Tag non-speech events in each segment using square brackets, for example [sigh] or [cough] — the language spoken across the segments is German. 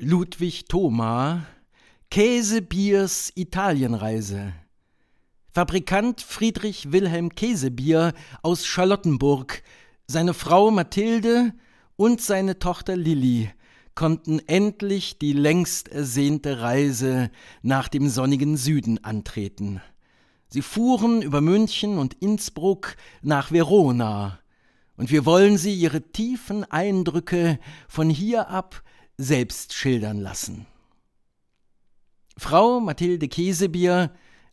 Ludwig Thoma Käsebiers Italienreise Fabrikant Friedrich Wilhelm Käsebier aus Charlottenburg, seine Frau Mathilde und seine Tochter Lilli konnten endlich die längst ersehnte Reise nach dem sonnigen Süden antreten. Sie fuhren über München und Innsbruck nach Verona, und wir wollen Sie Ihre tiefen Eindrücke von hier ab selbst schildern lassen. Frau Mathilde Käsebier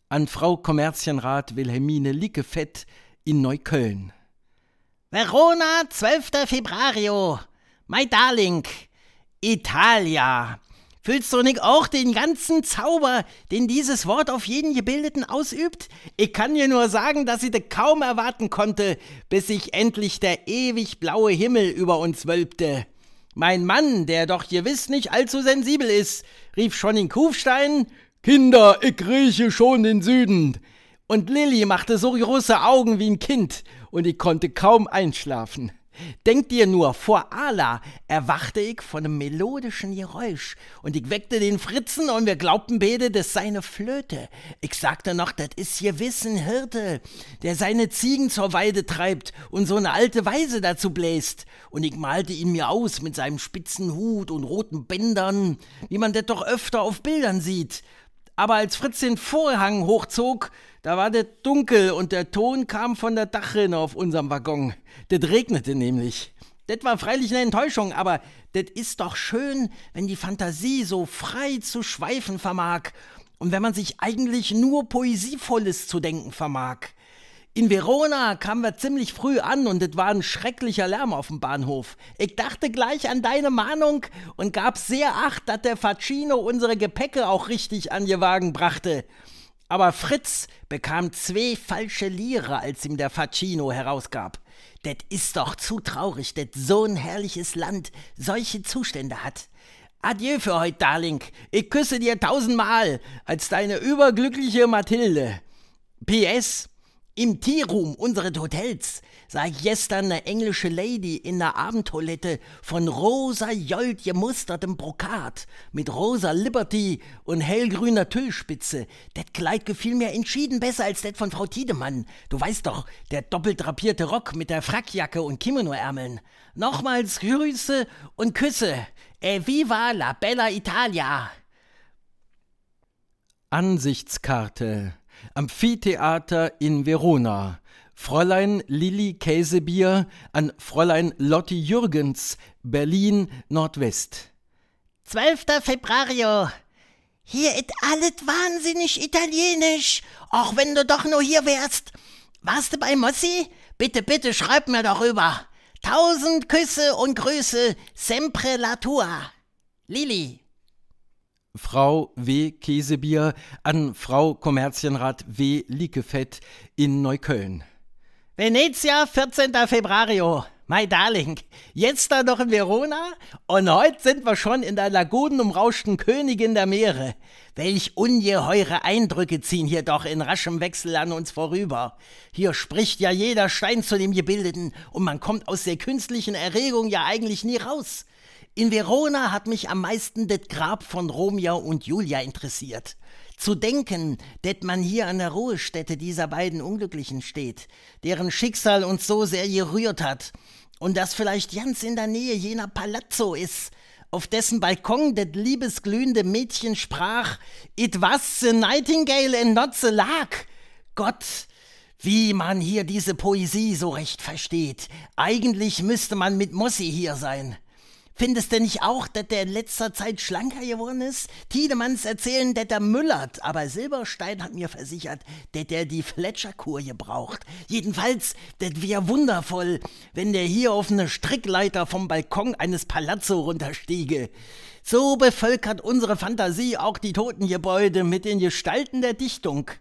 an Frau Kommerzienrat Wilhelmine Lickefett in Neukölln. Verona, 12. Februario. My Darling, Italia. Fühlst du nicht auch den ganzen Zauber, den dieses Wort auf jeden Gebildeten ausübt? Ich kann dir nur sagen, dass ich das kaum erwarten konnte, bis sich endlich der ewig blaue Himmel über uns wölbte. Mein Mann, der doch gewiss nicht allzu sensibel ist, rief schon in Kufstein, Kinder, ich rieche schon den Süden. Und Lilly machte so große Augen wie ein Kind, und ich konnte kaum einschlafen. Denk dir nur, vor Allah erwachte ich von einem melodischen Geräusch und ich weckte den Fritzen und wir glaubten beide, das sei eine Flöte. Ich sagte noch, das ist hier Wissen Hirte, der seine Ziegen zur Weide treibt und so eine alte Weise dazu bläst. Und ich malte ihn mir aus mit seinem spitzen Hut und roten Bändern, wie man das doch öfter auf Bildern sieht. Aber als Fritz den Vorhang hochzog, da war das dunkel und der Ton kam von der Dachrinne auf unserem Waggon. Das regnete nämlich. Das war freilich eine Enttäuschung, aber das ist doch schön, wenn die Fantasie so frei zu schweifen vermag und wenn man sich eigentlich nur Poesievolles zu denken vermag. In Verona kamen wir ziemlich früh an und es war ein schrecklicher Lärm auf dem Bahnhof. Ich dachte gleich an deine Mahnung und gab sehr Acht, dass der Facino unsere Gepäcke auch richtig an ihr Wagen brachte. Aber Fritz bekam zwei falsche Lire, als ihm der Facino herausgab. Das ist doch zu traurig, dass so ein herrliches Land solche Zustände hat. Adieu für heute, Darling. Ich küsse dir tausendmal als deine überglückliche Mathilde. PS, im Teeroom unseres Hotels sah ich gestern eine englische Lady in der Abendtoilette von rosa Jolt gemustertem Brokat mit rosa Liberty und hellgrüner Tüllspitze. Das Kleid gefiel mir entschieden besser als das von Frau Tiedemann. Du weißt doch, der doppelt drapierte Rock mit der Frackjacke und Kimonoärmeln. Nochmals Grüße und Küsse. Eviva la bella Italia! Ansichtskarte Amphitheater in Verona. Fräulein Lilli Käsebier an Fräulein Lotti Jürgens, Berlin, Nordwest. 12. Februario. Hier ist alles wahnsinnig italienisch. Auch wenn du doch nur hier wärst. Warst du bei Mossi? Bitte, bitte schreib mir doch rüber. Tausend Küsse und Grüße, sempre la tua. Lili. Frau W. Käsebier an Frau Kommerzienrat W. Liekefett in Neukölln. Venezia, 14. Februario. My Darling, jetzt da noch in Verona und heute sind wir schon in der lagunenumrauschten Königin der Meere. Welch ungeheure Eindrücke ziehen hier doch in raschem Wechsel an uns vorüber. Hier spricht ja jeder Stein zu dem Gebildeten und man kommt aus der künstlichen Erregung ja eigentlich nie raus. In Verona hat mich am meisten das Grab von Romeo und Julia interessiert. Zu denken, dass man hier an der Ruhestätte dieser beiden Unglücklichen steht, deren Schicksal uns so sehr gerührt hat, und das vielleicht ganz in der Nähe jener Palazzo ist, auf dessen Balkon das liebesglühende Mädchen sprach, It was the nightingale and not the lark. Gott, wie man hier diese Poesie so recht versteht. Eigentlich müsste man mit Mossi hier sein. Findest du nicht auch, dass der in letzter Zeit schlanker geworden ist? Tiedemanns erzählen, dass der müllert, aber Silberstein hat mir versichert, dass der die Fletcherkur gebraucht. Jedenfalls, das wäre wundervoll, wenn der hier auf eine Strickleiter vom Balkon eines Palazzo runterstiege. So bevölkert unsere Fantasie auch die Totengebäude mit den Gestalten der Dichtung.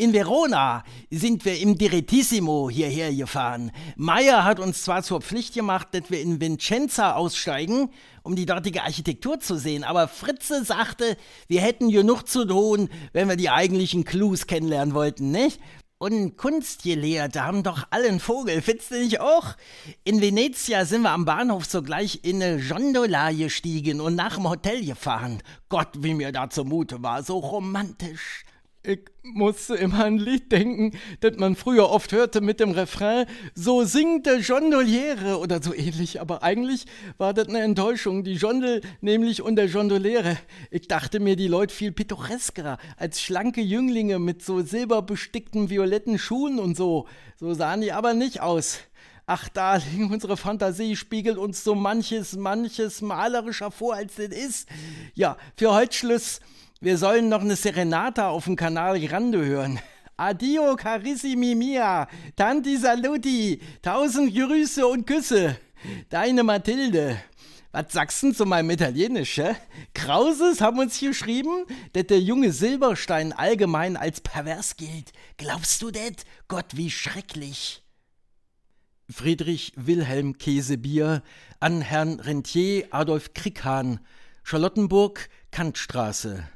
In Verona sind wir im Direttissimo hierher gefahren. Meyer hat uns zwar zur Pflicht gemacht, dass wir in Vincenza aussteigen, um die dortige Architektur zu sehen, aber Fritze sagte, wir hätten genug zu tun, wenn wir die eigentlichen Clues kennenlernen wollten, nicht? und Kunstgelehrte haben doch allen Vogel, findest du nicht auch? In Venezia sind wir am Bahnhof sogleich in eine Gondola gestiegen und nach dem Hotel gefahren. Gott, wie mir da zumute war, so romantisch ich musste immer an ein Lied denken, das man früher oft hörte mit dem Refrain, so singt der Jondoliere oder so ähnlich. Aber eigentlich war das eine Enttäuschung. Die Jondel nämlich und der Jondoliere. Ich dachte mir, die Leute viel pittoresker als schlanke Jünglinge mit so silberbestickten violetten Schuhen und so. So sahen die aber nicht aus. Ach, da liegen unsere Fantasie, spiegelt uns so manches, manches malerischer vor, als es ist. Ja, für heute Schluss. Wir sollen noch eine Serenata auf dem Kanal Grande hören. Adio carissimi mia, tanti saluti, tausend Grüße und Küsse. Deine Mathilde. Was sagst du zu meinem Italienisch, hä? Krauses haben uns geschrieben, dass der junge Silberstein allgemein als pervers gilt. Glaubst du das? Gott, wie schrecklich. Friedrich Wilhelm Käsebier an Herrn Rentier Adolf Krickhahn, Charlottenburg, Kantstraße.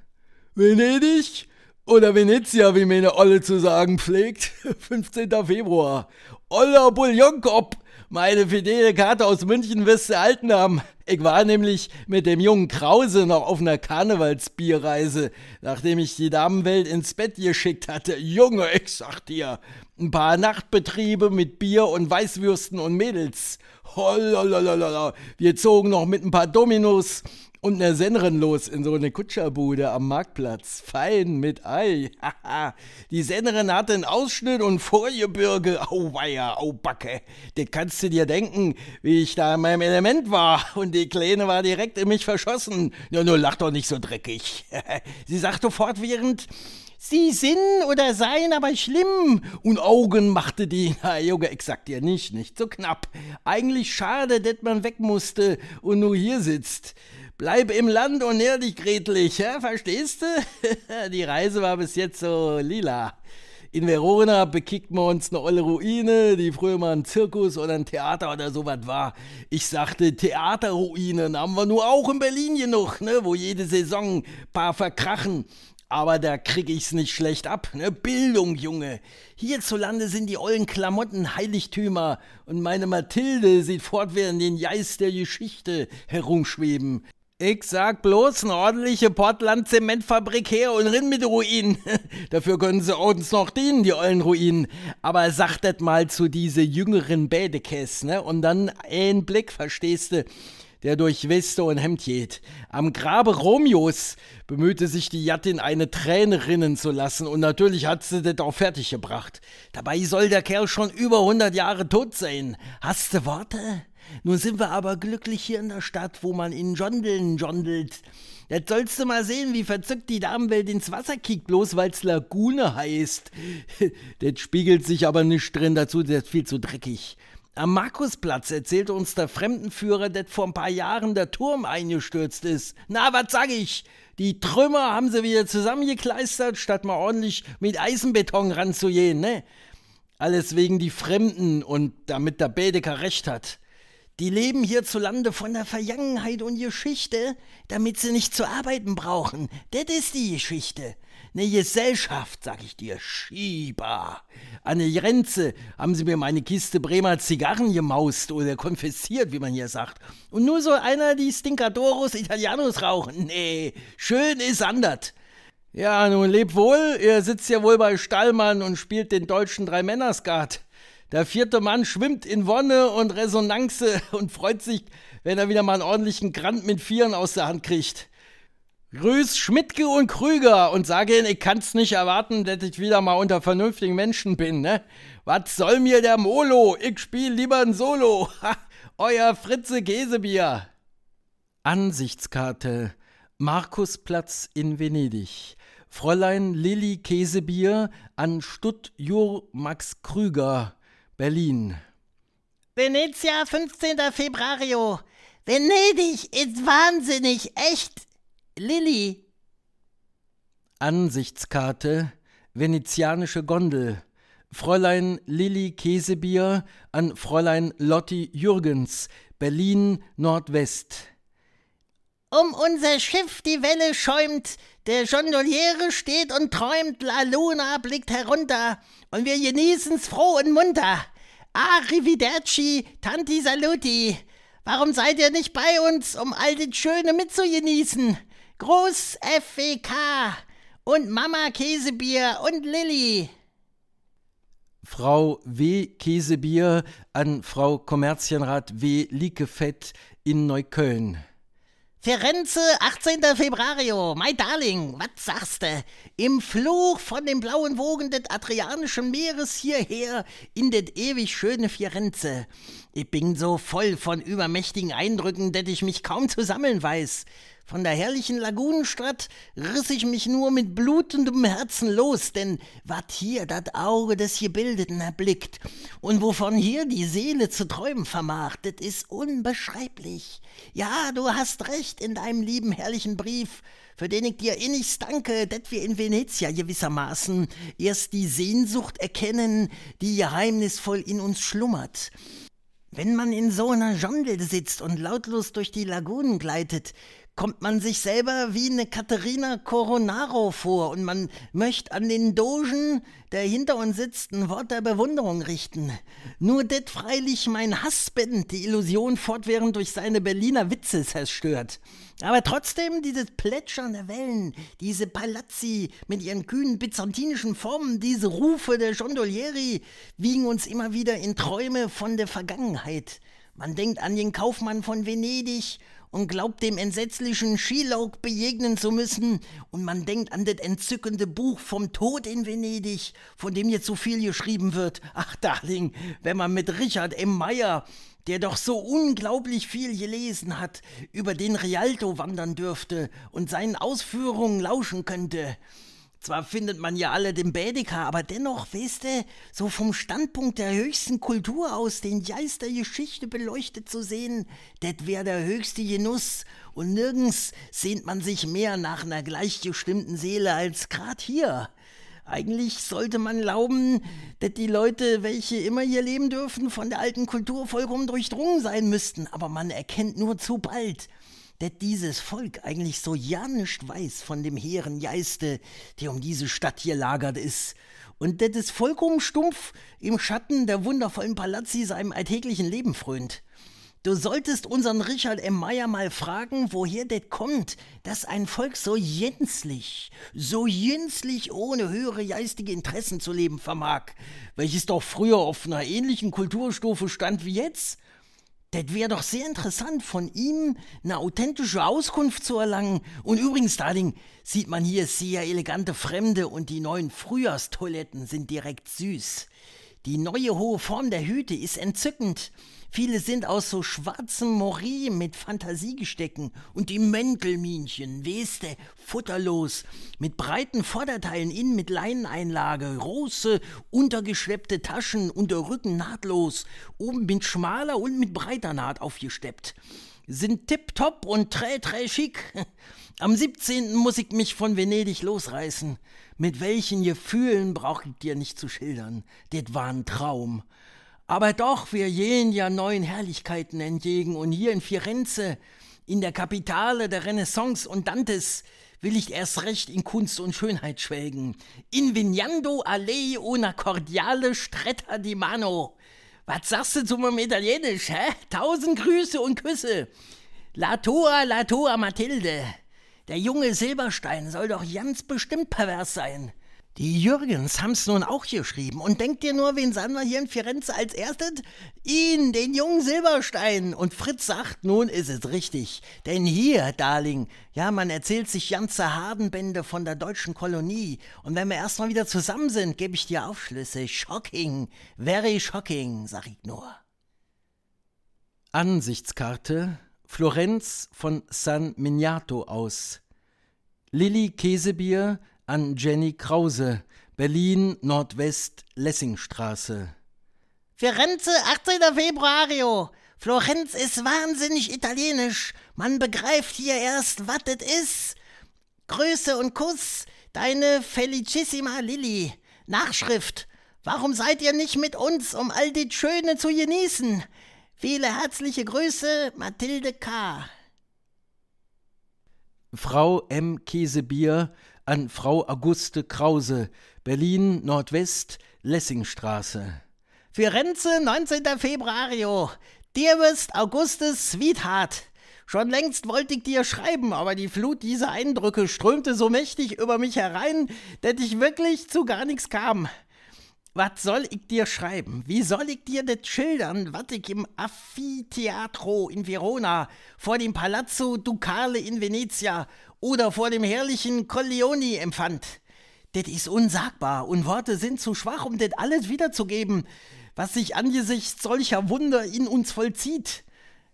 Venedig oder Venezia, wie meine Olle zu sagen pflegt, 15. [laughs] Februar. Olla Bullionkop, meine fidele Karte aus München wirst du erhalten haben. Ich war nämlich mit dem jungen Krause noch auf einer Karnevalsbierreise, nachdem ich die Damenwelt ins Bett geschickt hatte. Junge, ich sag dir, ein paar Nachtbetriebe mit Bier und Weißwürsten und Mädels. Hollalalala. Wir zogen noch mit ein paar Dominos und einer Sennerin los in so eine Kutscherbude am Marktplatz. Fein mit Ei. die Sennerin hatte einen Ausschnitt und Vorgebirge. au backe. Das kannst du dir denken, wie ich da in meinem Element war. Und die Kleine war direkt in mich verschossen. Nur, nur lach doch nicht so dreckig. [laughs] Sie sagte fortwährend, Sie sind oder seien aber schlimm. Und Augen machte die. [laughs] Na, Junge, ich sag dir nicht, nicht so knapp. Eigentlich schade, dass man weg musste und nur hier sitzt. Bleib im Land und näher dich redlich, ja? verstehst du? [laughs] Die Reise war bis jetzt so lila. In Verona bekickt man uns eine olle Ruine, die früher mal ein Zirkus oder ein Theater oder sowas war. Ich sagte, Theaterruinen haben wir nur auch in Berlin genug, ne? wo jede Saison ein paar verkrachen. Aber da krieg ich's nicht schlecht ab, ne? Bildung, Junge. Hierzulande sind die ollen Klamotten Heiligtümer und meine Mathilde sieht fortwährend den Geist der Geschichte herumschweben. Ich sag bloß eine ordentliche Portland-Zementfabrik her und rin mit Ruinen. [laughs] Dafür können sie uns noch dienen, die ollen Ruinen. Aber sag das mal zu diese jüngeren Bädekäs, ne? Und dann ein Blick, verstehst du, der durch Weste und Hemd geht. Am Grabe Romeos bemühte sich die Jattin, eine Träne rinnen zu lassen und natürlich hat sie das auch fertig gebracht. Dabei soll der Kerl schon über 100 Jahre tot sein. Hast du Worte? Nun sind wir aber glücklich hier in der Stadt, wo man in Jondeln jondelt. Jetzt sollst du mal sehen, wie verzückt die Damenwelt ins Wasser kickt, bloß weil's Lagune heißt. das [laughs] spiegelt sich aber nicht drin, dazu das ist viel zu dreckig. Am Markusplatz erzählte uns der Fremdenführer, dass vor ein paar Jahren der Turm eingestürzt ist. Na, was sag ich? Die Trümmer haben sie wieder zusammengekleistert, statt mal ordentlich mit Eisenbeton ranzugehen, ne? Alles wegen die Fremden und damit der Bedecker recht hat. Die leben hierzulande von der Vergangenheit und Geschichte, damit sie nicht zu arbeiten brauchen. Das ist die Geschichte. Eine Gesellschaft, sag ich dir, Schieber. An der Grenze haben sie mir meine Kiste Bremer Zigarren gemaust oder konfisziert, wie man hier sagt. Und nur so einer, die Stinkadoros Italianos rauchen. Nee, schön ist anders. Ja, nun lebt wohl, ihr sitzt ja wohl bei Stallmann und spielt den deutschen Dreimännerskat. Der vierte Mann schwimmt in Wonne und Resonanze und freut sich, wenn er wieder mal einen ordentlichen Grand mit Vieren aus der Hand kriegt. Grüß Schmidtke und Krüger und sage ihnen, ich kann's nicht erwarten, dass ich wieder mal unter vernünftigen Menschen bin, ne? Was soll mir der Molo? Ich spiel lieber ein Solo. Ha, euer Fritze Gesebier. Ansichtskarte. Markusplatz in Venedig. Fräulein Lilly Käsebier an Stutt Jur Max Krüger. Berlin. Venezia, 15. Februario. Venedig ist wahnsinnig, echt. Lilly. Ansichtskarte. Venezianische Gondel. Fräulein Lilly Käsebier an Fräulein Lotti Jürgens, Berlin Nordwest. Um unser Schiff die Welle schäumt, der Gondoliere steht und träumt, La Luna blickt herunter und wir genießen's froh und munter. Arrivederci, Tanti Saluti. Warum seid ihr nicht bei uns, um all das Schöne mitzugenießen? Groß FWK und Mama Käsebier und Lilly. Frau W. Käsebier an Frau Kommerzienrat W. Liekefett in Neukölln. Ferenze, 18. Februario, mein darling, was sagst du? Im Fluch von den blauen Wogen des Adrianischen Meeres hierher in det ewig schöne Firenze. Ich bin so voll von übermächtigen Eindrücken, dass ich mich kaum zu sammeln weiß. Von der herrlichen Lagunenstadt riss ich mich nur mit blutendem Herzen los, denn was hier das Auge des Gebildeten erblickt und wovon hier die Seele zu träumen vermag, das ist unbeschreiblich. Ja, du hast recht in deinem lieben herrlichen Brief, für den ich dir innigst danke, dass wir in Venezia gewissermaßen erst die Sehnsucht erkennen, die geheimnisvoll in uns schlummert. Wenn man in so einer Jondel sitzt und lautlos durch die Lagunen gleitet, kommt man sich selber wie eine Katharina Coronaro vor und man möchte an den Dogen, der hinter uns sitzt, ein Wort der Bewunderung richten. Nur det freilich mein Husband die Illusion fortwährend durch seine Berliner Witze zerstört. Aber trotzdem dieses Plätschern der Wellen, diese Palazzi mit ihren kühnen byzantinischen Formen, diese Rufe der Gondolieri wiegen uns immer wieder in Träume von der Vergangenheit. Man denkt an den Kaufmann von Venedig und glaubt dem entsetzlichen Skilog begegnen zu müssen und man denkt an das entzückende Buch vom Tod in Venedig, von dem jetzt so viel geschrieben wird. Ach Darling, wenn man mit Richard M. Meyer, der doch so unglaublich viel gelesen hat, über den Rialto wandern dürfte und seinen Ausführungen lauschen könnte. Zwar findet man ja alle den Bädeker, aber dennoch, weißt du, so vom Standpunkt der höchsten Kultur aus, den Geist der Geschichte beleuchtet zu sehen, das wäre der höchste Genuss. Und nirgends sehnt man sich mehr nach einer gleichgestimmten Seele als gerade hier. Eigentlich sollte man glauben, dass die Leute, welche immer hier leben dürfen, von der alten Kultur vollkommen durchdrungen sein müssten, aber man erkennt nur zu bald, der dieses Volk eigentlich so ja nicht weiß von dem hehren Geiste, der um diese Stadt hier lagert ist. Und der das vollkommen stumpf im Schatten der wundervollen Palazzi seinem alltäglichen Leben frönt. Du solltest unseren Richard M. Meyer mal fragen, woher das kommt, dass ein Volk so jenslich, so jenslich ohne höhere geistige Interessen zu leben vermag, welches doch früher auf einer ähnlichen Kulturstufe stand wie jetzt. Das wäre doch sehr interessant, von ihm eine authentische Auskunft zu erlangen. Und übrigens, Darling, sieht man hier sehr elegante Fremde und die neuen Frühjahrstoiletten sind direkt süß. Die neue hohe Form der Hüte ist entzückend. Viele sind aus so schwarzem Mori mit Fantasiegestecken und die Mäntelminchen, Weste, futterlos, mit breiten Vorderteilen innen mit Leineneinlage, große, untergeschleppte Taschen und der Rücken nahtlos, oben mit schmaler und mit breiter Naht aufgesteppt sind tipptopp und trä trä schick. [laughs] Am 17. muss ich mich von Venedig losreißen. Mit welchen Gefühlen brauch ich dir nicht zu schildern. Det war ein Traum. Aber doch, wir jehen ja neuen Herrlichkeiten entgegen und hier in Firenze, in der Kapitale der Renaissance und Dantes, will ich erst recht in Kunst und Schönheit schwelgen. In Vignando allei una cordiale stretta di mano. Was sagst du zu meinem Italienisch, hä? Tausend Grüße und Küsse. La Tua, la Tua, Mathilde. Der junge Silberstein soll doch ganz bestimmt pervers sein. Die Jürgens haben es nun auch geschrieben. Und denkt dir nur, wen sahen wir hier in Firenze als erstes? Ihn, den jungen Silberstein. Und Fritz sagt, nun ist es richtig. Denn hier, Darling, ja, man erzählt sich ganze Hardenbände von der deutschen Kolonie. Und wenn wir erstmal wieder zusammen sind, gebe ich dir Aufschlüsse. Shocking, very shocking, sag ich nur. Ansichtskarte Florenz von San Miniato aus. Lilly Käsebier an Jenny Krause, Berlin Nordwest Lessingstraße. Firenze, 18. Februario. Florenz ist wahnsinnig italienisch. Man begreift hier erst, was es ist. Grüße und Kuss, deine Felicissima Lilly. Nachschrift. Warum seid ihr nicht mit uns, um all das Schöne zu genießen? Viele herzliche Grüße, Mathilde K. Frau M. Käsebier, an Frau Auguste Krause, Berlin Nordwest, Lessingstraße. Firenze, 19. Februario. Dir bist Augustes Sweetheart. Schon längst wollte ich dir schreiben, aber die Flut dieser Eindrücke strömte so mächtig über mich herein, dass ich wirklich zu gar nichts kam was soll ich dir schreiben? Wie soll ich dir das schildern, was ich im Affiteatro in Verona, vor dem Palazzo Ducale in Venezia oder vor dem herrlichen Colleoni empfand? Das ist unsagbar und Worte sind zu schwach, um das alles wiederzugeben, was sich angesichts solcher Wunder in uns vollzieht.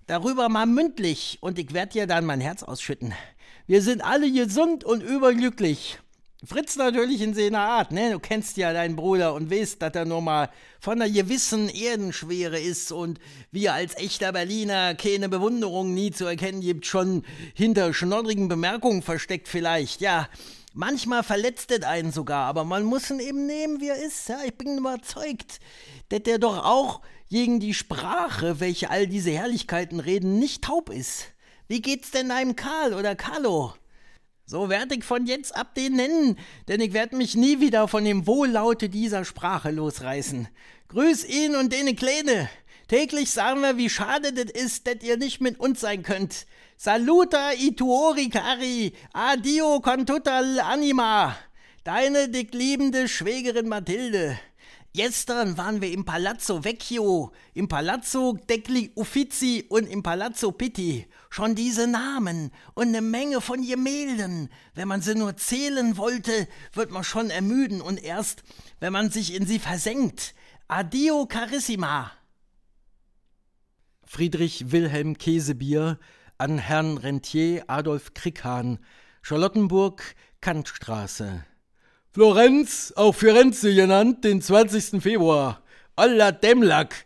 Darüber mal mündlich und ich werde dir dann mein Herz ausschütten. Wir sind alle gesund und überglücklich. Fritz natürlich in seiner Art, ne? Du kennst ja deinen Bruder und weißt, dass er nur mal von der gewissen Erdenschwere ist und wir als echter Berliner keine Bewunderung nie zu erkennen gibt, schon hinter schnoddrigen Bemerkungen versteckt vielleicht, ja. Manchmal verletzt es einen sogar, aber man muss ihn eben nehmen, wie er ist. Ja, ich bin überzeugt, dass der doch auch gegen die Sprache, welche all diese Herrlichkeiten reden, nicht taub ist. Wie geht's denn deinem Karl oder Carlo? So werde ich von jetzt ab den nennen, denn ich werde mich nie wieder von dem Wohllaute dieser Sprache losreißen. Grüß ihn und dene Kleine. Täglich sagen wir, wie schade das ist, dass ihr nicht mit uns sein könnt. Saluta ituori cari, adio con tutta l'anima. Deine dick liebende Schwägerin Mathilde. Gestern waren wir im Palazzo Vecchio, im Palazzo Degli Uffizi und im Palazzo Pitti. Schon diese Namen und eine Menge von Gemälden. Wenn man sie nur zählen wollte, wird man schon ermüden und erst, wenn man sich in sie versenkt. Addio Carissima! Friedrich Wilhelm Käsebier an Herrn Rentier Adolf Krickhahn, Charlottenburg, Kantstraße. Florenz, auch Firenze genannt, den 20. Februar. Alla Demlack.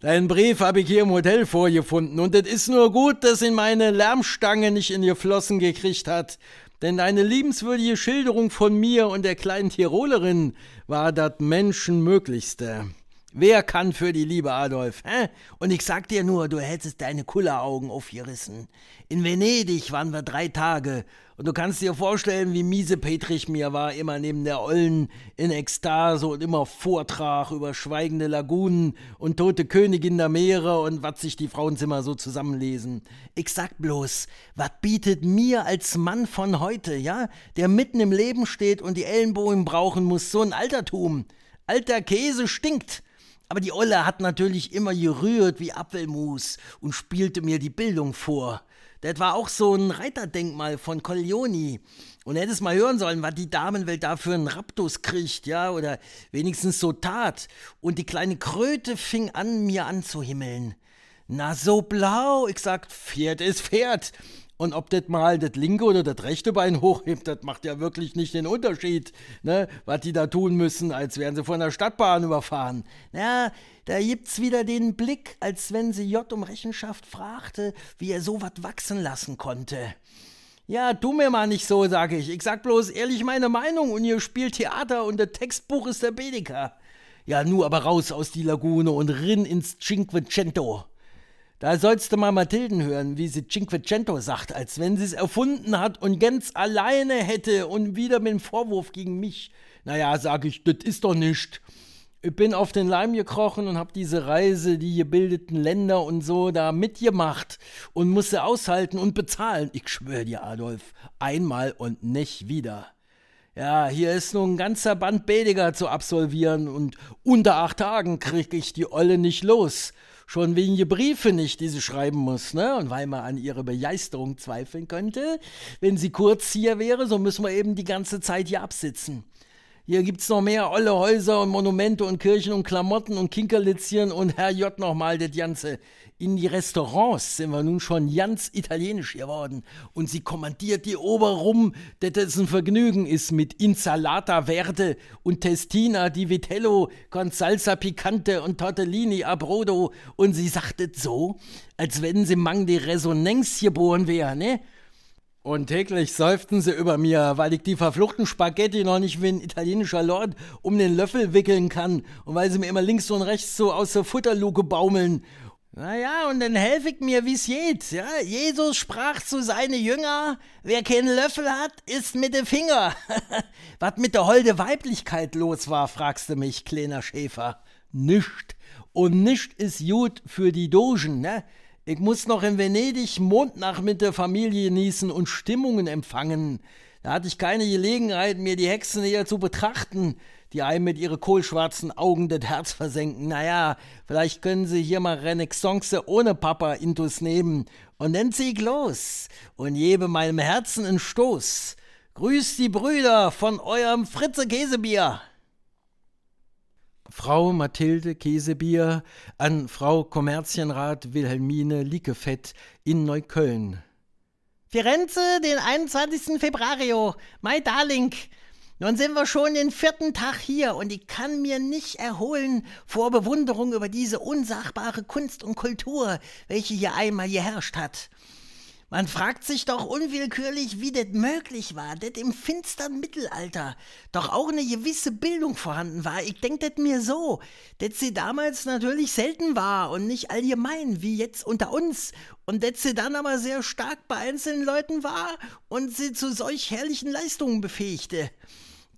Deinen Brief habe ich hier im Hotel vorgefunden und es ist nur gut, dass ihn meine Lärmstange nicht in ihr Flossen gekriegt hat. Denn deine liebenswürdige Schilderung von mir und der kleinen Tirolerin war das Menschenmöglichste. Wer kann für die Liebe, Adolf? Hä? Und ich sag dir nur, du hättest deine Kulleraugen aufgerissen. In Venedig waren wir drei Tage. Und du kannst dir vorstellen, wie miese Petrich mir war, immer neben der Ollen in Ekstase und immer Vortrag über schweigende Lagunen und tote Königin der Meere und was sich die Frauenzimmer so zusammenlesen. Ich sag bloß, was bietet mir als Mann von heute, ja, der mitten im Leben steht und die Ellenbogen brauchen muss, so ein Altertum? Alter Käse stinkt. Aber die Olle hat natürlich immer gerührt wie Apfelmus und spielte mir die Bildung vor. Das war auch so ein Reiterdenkmal von Collioni. Und hättest mal hören sollen, was die Damenwelt da für einen Raptus kriegt, ja, oder wenigstens so tat. Und die kleine Kröte fing an, mir anzuhimmeln. Na, so blau, ich sag, Pferd ist Pferd. Und ob das mal das linke oder das rechte Bein [laughs] hochhebt, das macht ja wirklich nicht den Unterschied, ne? was die da tun müssen, als wären sie von der Stadtbahn überfahren. Ja, da gibt's wieder den Blick, als wenn sie J um Rechenschaft fragte, wie er so was wachsen lassen konnte. Ja, tu mir mal nicht so, sag ich. Ich sag bloß ehrlich meine Meinung und ihr spielt Theater und das Textbuch ist der Bedeker. Ja, nur aber raus aus die Lagune und rinn ins Cinquecento. Da sollst du mal Mathilden hören, wie sie Cinquecento sagt, als wenn sie es erfunden hat und ganz alleine hätte und wieder mit dem Vorwurf gegen mich. Naja, sag ich, das ist doch nicht. Ich bin auf den Leim gekrochen und hab diese Reise, die gebildeten Länder und so da mitgemacht und musste aushalten und bezahlen. Ich schwöre dir, Adolf, einmal und nicht wieder. Ja, hier ist nun ein ganzer Band Bediger zu absolvieren und unter acht Tagen krieg ich die Olle nicht los schon wegen der Briefe nicht, die sie schreiben muss, ne? Und weil man an ihre Begeisterung zweifeln könnte, wenn sie kurz hier wäre, so müssen wir eben die ganze Zeit hier absitzen. Hier gibt's noch mehr olle Häuser und Monumente und Kirchen und Klamotten und Kinkerlitzchen und Herr J nochmal das Ganze. In die Restaurants sind wir nun schon ganz italienisch geworden. Und sie kommandiert die Oberrum, rum, dass es ein Vergnügen ist mit Insalata Verde und Testina di Vitello, con Salsa Picante und Tortellini a Brodo. Und sie sagt es so, als wenn sie mang de Resonanz geboren wäre, ne? Und täglich seufzen sie über mir, weil ich die verfluchten Spaghetti noch nicht wie ein italienischer Lord um den Löffel wickeln kann und weil sie mir immer links und rechts so aus der Futterluke baumeln. Naja, und dann helfe ich mir, wie's geht. Ja? Jesus sprach zu seinen Jüngern, wer keinen Löffel hat, isst mit dem Finger. [laughs] Was mit der holde Weiblichkeit los war, fragst du mich, kleiner Schäfer. Nischt. Und nischt ist gut für die Dogen, ne? Ich muss noch in Venedig Mondnacht mit der Familie genießen und Stimmungen empfangen. Da hatte ich keine Gelegenheit, mir die Hexen eher zu betrachten, die einem mit ihren kohlschwarzen Augen das Herz versenken. Naja, vielleicht können sie hier mal Renaissance ohne Papa intus nehmen. Und dann zieh ich los und gebe meinem Herzen einen Stoß. Grüßt die Brüder von eurem Fritze Käsebier. Frau Mathilde Käsebier an Frau Kommerzienrat Wilhelmine Liekefett in Neukölln. Firenze, den 21. Februario, my darling. Nun sind wir schon den vierten Tag hier und ich kann mir nicht erholen vor Bewunderung über diese unsagbare Kunst und Kultur, welche hier einmal geherrscht hat. Man fragt sich doch unwillkürlich, wie das möglich war, das im finstern Mittelalter doch auch eine gewisse Bildung vorhanden war. Ich denke das mir so, dass sie damals natürlich selten war und nicht allgemein, wie jetzt unter uns. Und dass sie dann aber sehr stark bei einzelnen Leuten war und sie zu solch herrlichen Leistungen befähigte.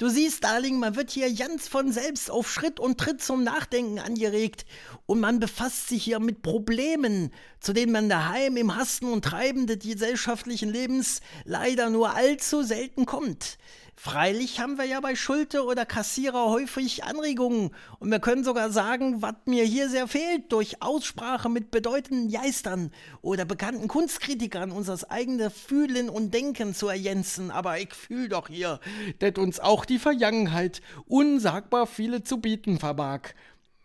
Du siehst, Darling, man wird hier ganz von selbst auf Schritt und Tritt zum Nachdenken angeregt und man befasst sich hier mit Problemen, zu denen man daheim im Hasten und Treiben des gesellschaftlichen Lebens leider nur allzu selten kommt. Freilich haben wir ja bei Schulte oder Kassierer häufig Anregungen und wir können sogar sagen, was mir hier sehr fehlt, durch Aussprache mit bedeutenden Geistern oder bekannten Kunstkritikern unseres eigenen Fühlen und Denken zu ergänzen. Aber ich fühl doch hier, dass uns auch die Vergangenheit unsagbar viele zu bieten vermag.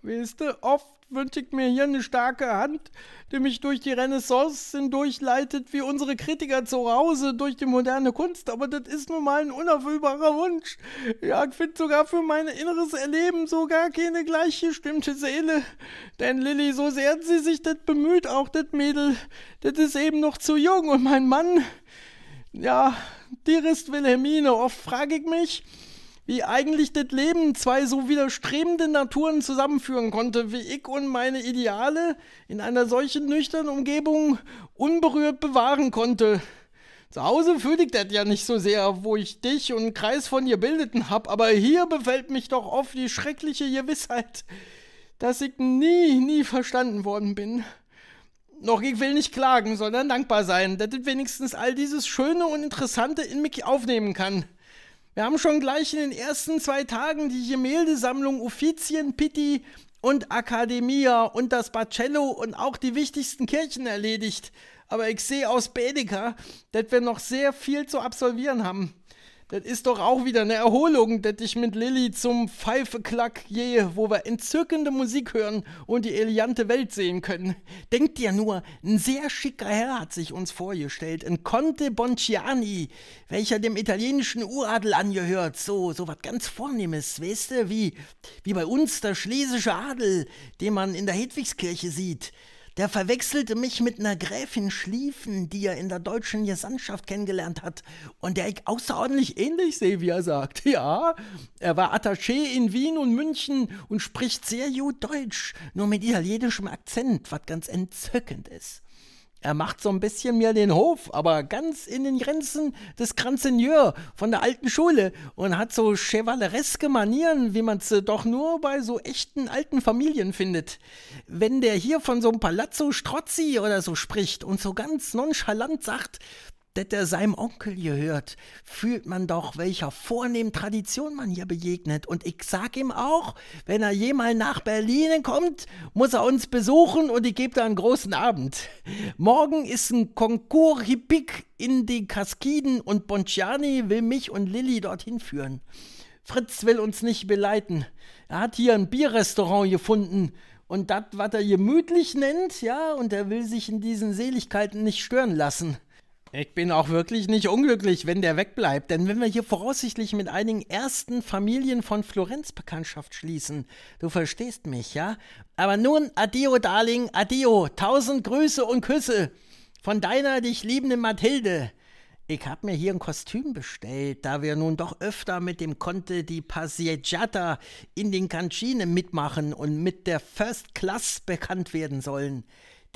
Weißt du, oft wünsche ich mir hier eine starke Hand, die mich durch die Renaissance hindurchleitet, wie unsere Kritiker zu Hause durch die moderne Kunst. Aber das ist nun mal ein unerfüllbarer Wunsch. Ja, ich finde sogar für mein inneres Erleben sogar keine gleichgestimmte Seele. Denn Lilly, so sehr sie sich das bemüht, auch das Mädel, das ist eben noch zu jung. Und mein Mann, ja, die ist Wilhelmine. Oft frage ich mich, wie eigentlich das Leben zwei so widerstrebende Naturen zusammenführen konnte, wie ich und meine Ideale in einer solchen nüchternen Umgebung unberührt bewahren konnte. Zu Hause fühle ich das ja nicht so sehr, wo ich dich und einen Kreis von Gebildeten hab, aber hier befällt mich doch oft die schreckliche Gewissheit, dass ich nie, nie verstanden worden bin. Noch ich will nicht klagen, sondern dankbar sein, dass ich wenigstens all dieses Schöne und Interessante in mich aufnehmen kann. Wir haben schon gleich in den ersten zwei Tagen die Gemäldesammlung Uffizien, Pitti und Academia und das Barcello und auch die wichtigsten Kirchen erledigt. Aber ich sehe aus Bedeker, dass wir noch sehr viel zu absolvieren haben. Das ist doch auch wieder eine Erholung, dass ich mit Lilly zum Pfeifeklack gehe, wo wir entzückende Musik hören und die elegante Welt sehen können. Denkt dir nur, ein sehr schicker Herr hat sich uns vorgestellt, ein Conte Bonciani, welcher dem italienischen Uradel angehört. So, so was ganz Vornehmes, weißt du, wie, wie bei uns der schlesische Adel, den man in der Hedwigskirche sieht. Der verwechselte mich mit einer Gräfin Schlieffen, die er in der deutschen Gesandtschaft kennengelernt hat und der ich außerordentlich ähnlich sehe, wie er sagt. [laughs] Ja, er war Attaché in Wien und München und spricht sehr gut Deutsch, nur mit italienischem Akzent, was ganz entzückend ist. Er macht so ein bisschen mir den Hof, aber ganz in den Grenzen des Grand von der alten Schule und hat so chevalereske Manieren, wie man es doch nur bei so echten alten Familien findet. Wenn der hier von so einem Palazzo Strozzi oder so spricht und so ganz nonchalant sagt, det er seinem Onkel gehört, fühlt man doch, welcher vornehmen Tradition man hier begegnet. Und ich sag ihm auch, wenn er jemals nach Berlin kommt, muss er uns besuchen und ich gebe da einen großen Abend. Morgen ist ein Konkurs Hippik in die Kaskiden und Bonciani will mich und Lilly dorthin führen. Fritz will uns nicht beleiten. Er hat hier ein Bierrestaurant gefunden und das, was er gemütlich nennt, ja, und er will sich in diesen Seligkeiten nicht stören lassen. Ich bin auch wirklich nicht unglücklich, wenn der wegbleibt, denn wenn wir hier voraussichtlich mit einigen ersten Familien von Florenz Bekanntschaft schließen, du verstehst mich, ja? Aber nun, adio, Darling, adio, tausend Grüße und Küsse von deiner dich liebenden Mathilde. Ich habe mir hier ein Kostüm bestellt, da wir nun doch öfter mit dem Conte die Passeggiata in den Cancine mitmachen und mit der First Class bekannt werden sollen